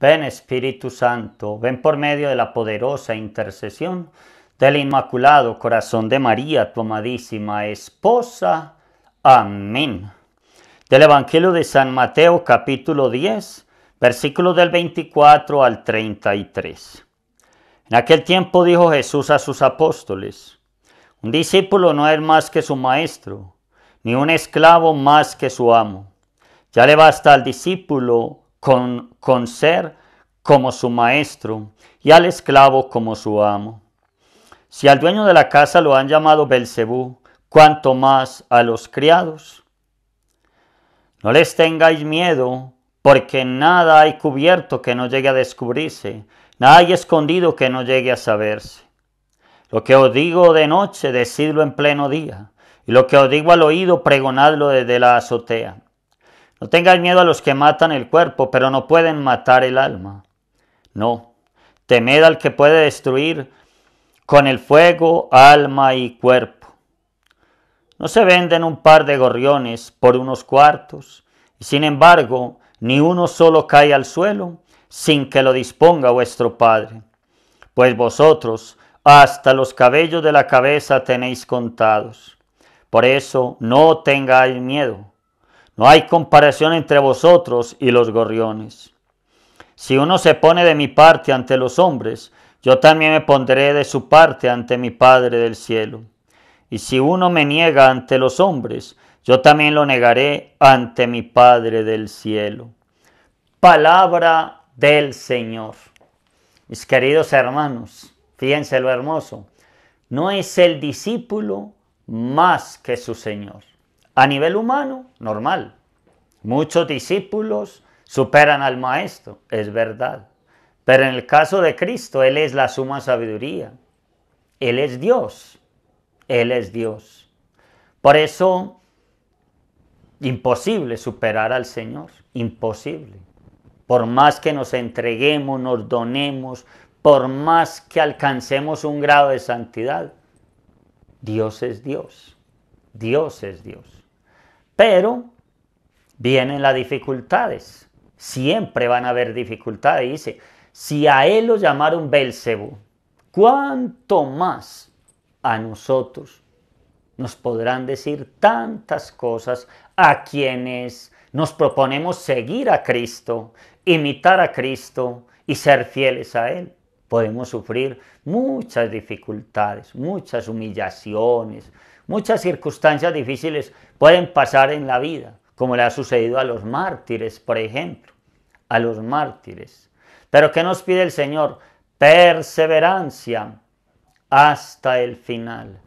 Ven Espíritu Santo, ven por medio de la poderosa intercesión del Inmaculado Corazón de María, tu amadísima esposa. Amén. Del Evangelio de San Mateo capítulo 10, versículos del 24 al 33. En aquel tiempo dijo Jesús a sus apóstoles, un discípulo no es más que su maestro, ni un esclavo más que su amo. Ya le basta al discípulo con, ser como su maestro y al esclavo como su amo. Si al dueño de la casa lo han llamado Belcebú, cuanto más a los criados. No les tengáis miedo, porque nada hay cubierto que no llegue a descubrirse, nada hay escondido que no llegue a saberse. Lo que os digo de noche, decidlo en pleno día, y lo que os digo al oído, pregonadlo desde la azotea. No tengáis miedo a los que matan el cuerpo, pero no pueden matar el alma. No, temed al que puede destruir con el fuego alma y cuerpo. No se venden un par de gorriones por unos cuartos, y sin embargo, ni uno solo cae al suelo sin que lo disponga vuestro Padre. Pues vosotros hasta los cabellos de la cabeza tenéis contados. Por eso no tengáis miedo no hay comparación entre vosotros y los gorriones. Si uno se pone de mi parte ante los hombres, yo también me pondré de su parte ante mi Padre del cielo. Y si uno me niega ante los hombres, yo también lo negaré ante mi Padre del cielo. Palabra del Señor. Mis queridos hermanos, fíjense lo hermoso. No es el discípulo más que su Señor. A nivel humano, normal. Muchos discípulos superan al Maestro, es verdad. Pero en el caso de Cristo, Él es la suma sabiduría. Él es Dios. Él es Dios. Por eso, imposible superar al Señor. Imposible. Por más que nos entreguemos, nos donemos, por más que alcancemos un grado de santidad, Dios es Dios. Dios es Dios. Pero vienen las dificultades. Siempre van a haber dificultades. Dice, si a él lo llamaron Belcebú, ¿cuánto más a nosotros nos podrán decir tantas cosas a quienes nos proponemos seguir a Cristo, imitar a Cristo y ser fieles a Él? podemos sufrir muchas dificultades, muchas humillaciones, muchas circunstancias difíciles pueden pasar en la vida, como le ha sucedido a los mártires, por ejemplo, a los mártires. Pero ¿qué nos pide el Señor? Perseverancia hasta el final.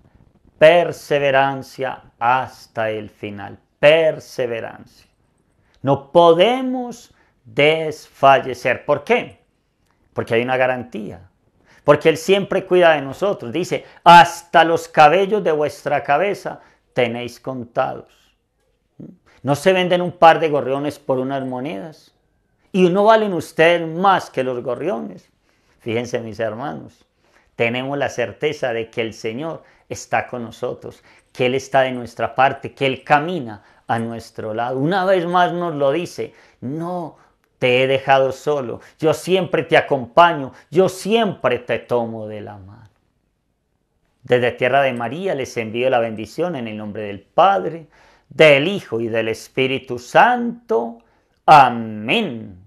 Perseverancia hasta el final. Perseverancia. No podemos desfallecer. ¿Por qué? Porque hay una garantía. Porque Él siempre cuida de nosotros. Dice, hasta los cabellos de vuestra cabeza tenéis contados. ¿Mm? No se venden un par de gorriones por unas monedas. Y no valen ustedes más que los gorriones. Fíjense mis hermanos, tenemos la certeza de que el Señor está con nosotros, que Él está de nuestra parte, que Él camina a nuestro lado. Una vez más nos lo dice, no te he dejado solo, yo siempre te acompaño, yo siempre te tomo de la mano. Desde Tierra de María les envío la bendición en el nombre del Padre, del Hijo y del Espíritu Santo. Amén.